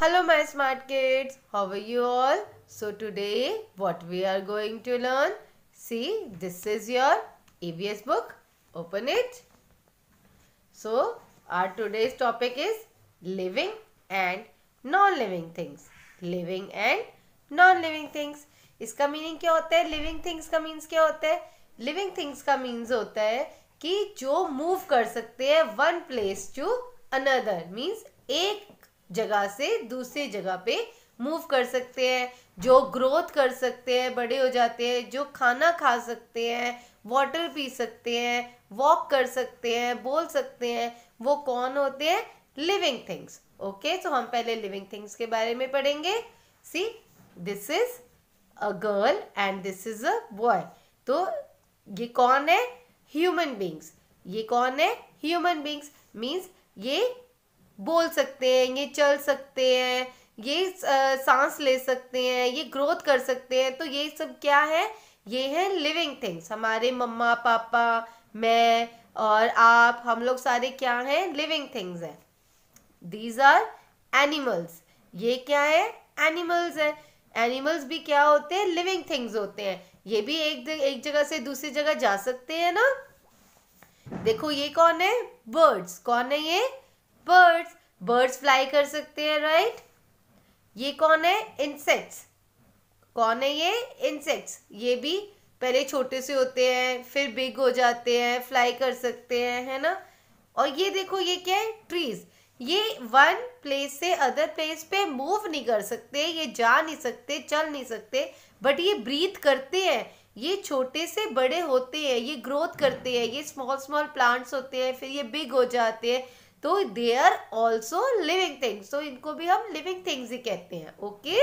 hello my smart kids how are you all so today what we are going to learn see this is your abs book open it so our today's topic is living and non-living things living and non-living things इसका meaning क्या होता है living things का means क्या होता है living things का means होता है कि जो मूव कर सकते हैं one place to another means एक जगह से दूसरी जगह पे मूव कर सकते हैं जो ग्रोथ कर सकते हैं बड़े हो जाते हैं जो खाना खा सकते हैं वाटर पी सकते हैं वॉक कर सकते हैं बोल सकते हैं वो कौन होते हैं लिविंग थिंग्स ओके तो हम पहले लिविंग थिंग्स के बारे में पढ़ेंगे see this is a girl and this is a boy तो ये कौन है ह्यूमन बींग्स ये कौन है ह्यूमन बींग्स मीन्स ये बोल सकते हैं ये चल सकते हैं ये सांस ले सकते हैं ये ग्रोथ कर सकते हैं तो ये सब क्या है ये है लिविंग थिंग्स हमारे मम्मा पापा मैं और आप हम लोग सारे क्या हैं लिविंग थिंग्स हैं दीज आर एनिमल्स ये क्या है एनिमल्स है एनिमल्स भी क्या होते हैं लिविंग थिंग्स होते हैं ये भी एक एक जगह से दूसरी जगह जा सकते हैं ना देखो ये कौन है बर्ड्स कौन है ये बर्ड्स बर्ड्स फ्लाई कर सकते हैं राइट ये कौन है इंसेक्ट्स कौन है ये इंसेक्ट्स ये भी पहले छोटे से होते हैं फिर बिग हो जाते हैं फ्लाई कर सकते हैं है ना और ये देखो ये क्या है ट्रीज ये वन प्लेस से अदर प्लेस पे मूव नहीं कर सकते ये जा नहीं सकते चल नहीं सकते बट ये ब्रीथ करते हैं ये छोटे से बड़े होते हैं ये ग्रोथ करते हैं ये स्मॉल स्मॉल प्लांट्स होते हैं फिर ये बिग हो जाते हैं तो they are also living things तो इनको भी हम लिविंग थिंग्स ही कहते हैं okay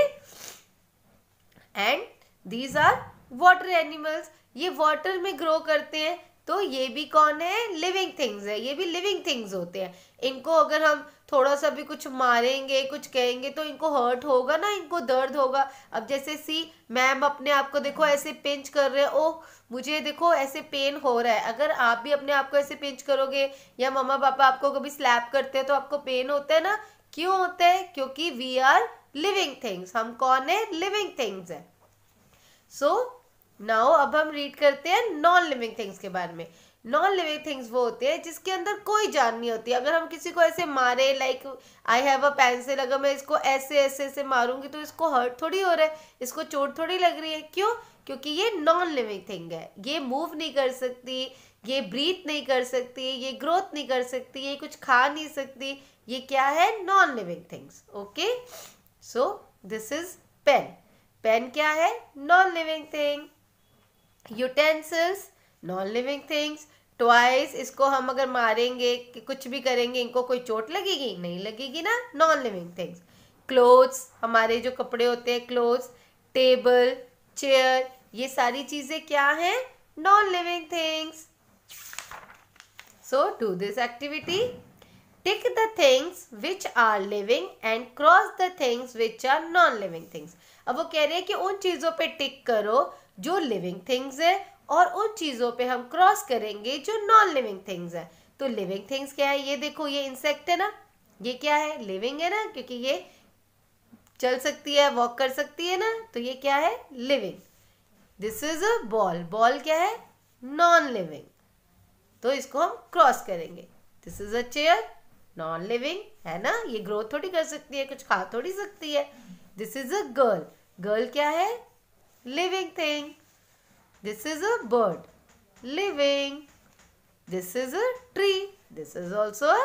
and these are water animals ये वाटर में ग्रो करते हैं तो ये भी कौन है लिविंग थिंग्स है ये भी लिविंग थिंग्स होते हैं इनको अगर हम थोड़ा सा भी कुछ मारेंगे कुछ कहेंगे तो इनको हर्ट होगा ना इनको दर्द होगा अब जैसे सी मैम अपने आप को देखो ऐसे पिंच कर रहे हो मुझे देखो ऐसे पेन हो रहा है अगर आप भी अपने आप को ऐसे पिंच करोगे या मम्मा पापा आपको कभी स्लैप करते हैं तो आपको पेन होता है ना क्यों होता है क्योंकि वी आर लिविंग थिंग्स हम कौन है लिविंग थिंग्स है सो so, नाउ अब हम रीड करते हैं नॉन लिविंग थिंग्स के बारे में नॉन लिविंग थिंग्स वो होते हैं जिसके अंदर कोई जान नहीं होती अगर हम किसी को ऐसे मारे like I have a pencil अगर मैं इसको ऐसे ऐसे ऐसे मारूंगी तो इसको हर्ट थोड़ी हो रहा है इसको चोट थोड़ी लग रही है क्यों क्योंकि ये नॉन लिविंग थिंग है ये मूव नहीं कर सकती ये ब्रीथ नहीं कर सकती ये ग्रोथ नहीं कर सकती ये कुछ खा नहीं सकती ये क्या है non living things okay so this is pen pen क्या है non living thing utensils non living things twice इसको हम अगर मारेंगे कि कुछ भी करेंगे इनको कोई चोट लगेगी नहीं लगेगी ना नॉन लिविंग थिंग्स क्लोथ्स हमारे जो कपड़े होते हैं क्लोथ्स टेबल चेयर ये सारी चीज़ें क्या हैं non living things so do this activity tick the things which are living and cross the things which are non living things अब वो कह रहे हैं कि उन चीज़ों पे टिक करो जो लिविंग थिंग्स है और उन चीज़ों पे हम क्रॉस करेंगे जो नॉन लिविंग थिंग्स है तो लिविंग थिंग्स क्या है ये देखो ये इंसेक्ट है ना ये क्या है लिविंग है ना क्योंकि ये चल सकती है वॉक कर सकती है ना तो ये क्या है living this is a ball ball क्या है नॉन लिविंग तो इसको हम क्रॉस करेंगे this is a chair non living है ना ये ग्रोथ थोड़ी कर सकती है कुछ खा थोड़ी सकती है this is a girl girl क्या है living thing this is a bird living this is a tree this is also a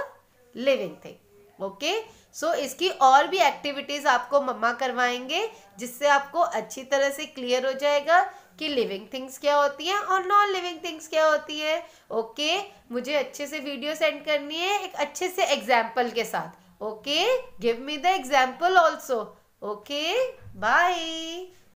living thing okay so इसकी और भी एक्टिविटीज आपको मम्मा करवाएंगे जिससे आपको अच्छी तरह से क्लियर हो जाएगा कि लिविंग थिंग्स क्या होती हैं और नॉन लिविंग थिंग्स क्या होती है ओके okay, मुझे अच्छे से वीडियो सेंड करनी है एक अच्छे से एग्जाम्पल के साथ okay give me the example also Okay, bye.